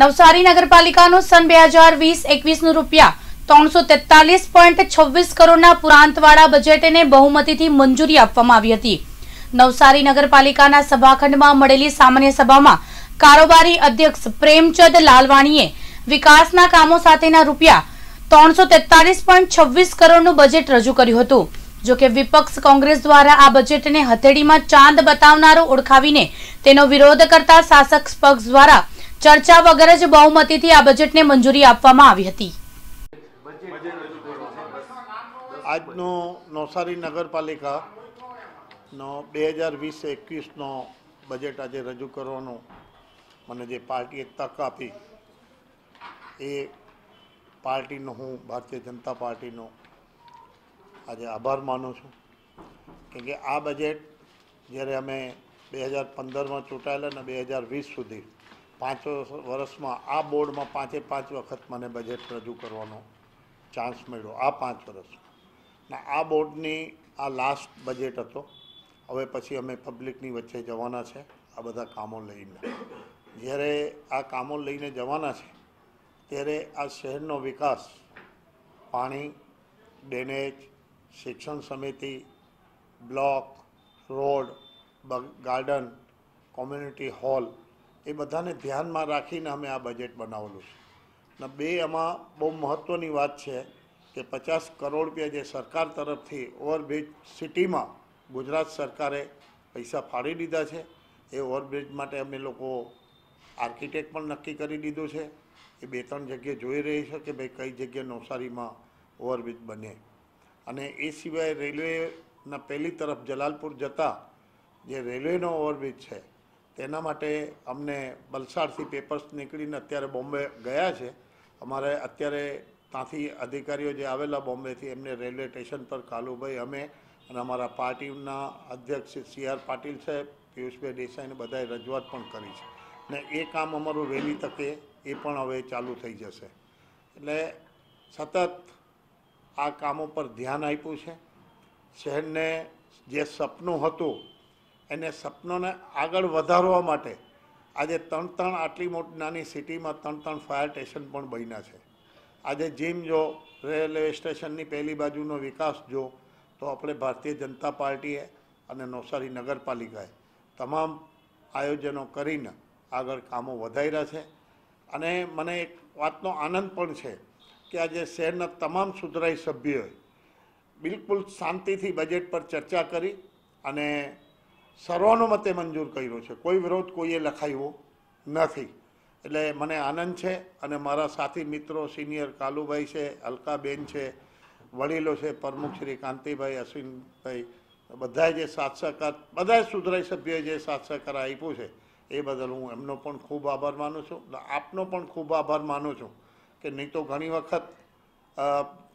નવસારી નગરપાલિકાનું સન બે હજાર વીસ એકવીસનું રૂપિયા ત્રણસો તેતાલીસ પોઈન્ટ છવ્વીસ કરોડના પુરાંતવાળા બજેટને બહુમતીથી મંજૂરી આપવામાં આવી હતી નવસારી નગરપાલિકાના સભાખંડમાં મળેલી સામાન્ય સભામાં કારોબારી અધ્યક્ષ પ્રેમચંદ લાલવાણીએ વિકાસના કામો સાથેના રૂપિયા ત્રણસો તેતાલીસ પોઈન્ટ છવ્વીસ કરોડનું બજેટ રજૂ કર્યું હતું જોકે વિપક્ષ કોંગ્રેસ દ્વારા આ બજેટને હથેળીમાં ચાંદ બતાવનારો ઓળખાવીને તેનો વિરોધ કરતા શાસક પક્ષ દ્વારા ચર્ચા વગર જ બહુમતીથી આ બજેટને મંજૂરી આપવામાં આવી હતી આજનો નવસારી નગરપાલિકાનો બે હજાર વીસ એકવીસનો બજેટ આજે રજૂ કરવાનો મને જે પાર્ટીએ તક આપી એ પાર્ટીનો હું ભારતીય જનતા પાર્ટીનો આજે આભાર માનું છું કેમ કે આ બજેટ જ્યારે અમે બે હજાર પંદરમાં ચૂંટાયેલા ને બે હજાર વીસ સુધી પાંચ વર્ષમાં આ બોર્ડમાં પાંચે પાંચ વખત મને બજેટ રજૂ કરવાનો ચાન્સ મળ્યો આ પાંચ વર્ષ ને આ બોર્ડની આ લાસ્ટ બજેટ હતો હવે પછી અમે પબ્લિકની વચ્ચે જવાના છે આ બધા કામો લઈને જ્યારે આ કામો લઈને જવાના છે ત્યારે આ શહેરનો વિકાસ પાણી ડેનેજ શિક્ષણ સમિતિ block road garden community hall એ બધાને ધ્યાનમાં રાખીને અમે આ બજેટ બનાવેલું છે અને બે એમાં બહુ મહત્ત્વની વાત છે કે પચાસ કરોડ રૂપિયા જે સરકાર તરફથી ઓવરબ્રિજ સિટીમાં ગુજરાત સરકારે પૈસા ફાળી દીધા છે એ ઓવરબ્રિજ માટે અમે લોકો આર્કિટેક્ટ પણ નક્કી કરી દીધું છે એ બે ત્રણ જગ્યાએ જોઈ રહી છે કે ભાઈ કઈ જગ્યાએ નવસારીમાં ઓવરબ્રિજ બને અને એ સિવાય રેલવેના પહેલી તરફ જલાલપુર જતાં જે રેલવેનો ઓવરબ્રિજ છે તેના માટે અમને વલસાડથી પેપર્સ નીકળીને અત્યારે બોમ્બે ગયા છે અમારે અત્યારે ત્યાંથી અધિકારીઓ જે આવેલા બોમ્બેથી એમને રેલવે સ્ટેશન પર કાલુભાઈ અમે અને અમારા પાર્ટીના અધ્યક્ષ સી આર પાટીલ સાહેબ પિયુષભાઈ દેસાઈને બધાએ રજૂઆત પણ કરી છે ને એ કામ અમારું વહેલી તકે એ પણ હવે ચાલુ થઈ જશે એટલે સતત આ કામો પર ધ્યાન આપ્યું છે શહેરને જે સપનું હતું એને સપનોને આગળ વધારવા માટે આજે ત્રણ ત્રણ આટલી મોટી નાની સિટીમાં ત્રણ ત્રણ ફાયર સ્ટેશન પણ બન્યા છે આજે જીમ જો રેલવે સ્ટેશનની પહેલી બાજુનો વિકાસ જો તો આપણે ભારતીય જનતા પાર્ટીએ અને નવસારી નગરપાલિકાએ તમામ આયોજનો કરીને આગળ કામો વધારી છે અને મને એક વાતનો આનંદ પણ છે કે આજે શહેરના તમામ સુધરાઈ સભ્યોએ બિલકુલ શાંતિથી બજેટ પર ચર્ચા કરી અને સર્વાનુમતે મંજૂર કર્યો છે કોઈ વિરોધ કોઈએ લખાયો નથી એટલે મને આનંદ છે અને મારા સાથી મિત્રો સિનિયર કાલુભાઈ છે અલકાબેન છે વડીલો છે પ્રમુખ શ્રી કાંતિભાઈ અશ્વિનભાઈ બધાએ જે સાથ સહકાર બધા સુધરાઈ સભ્યોએ જે સાથ સહકાર આપ્યું છે એ બદલ હું એમનો પણ ખૂબ આભાર માનું છું આપનો પણ ખૂબ આભાર માનું છું કે નહીં તો ઘણી વખત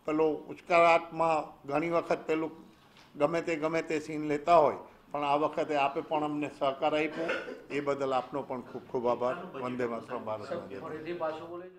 પેલો ઉચકારાટમાં ઘણી વખત પેલું ગમે તે ગમે તે સીન લેતા હોય પણ આ વખતે આપે પણ અમને સહકાર આપ્યો એ બદલ આપનો પણ ખૂબ ખૂબ આભાર વંદે માતરમ ભારત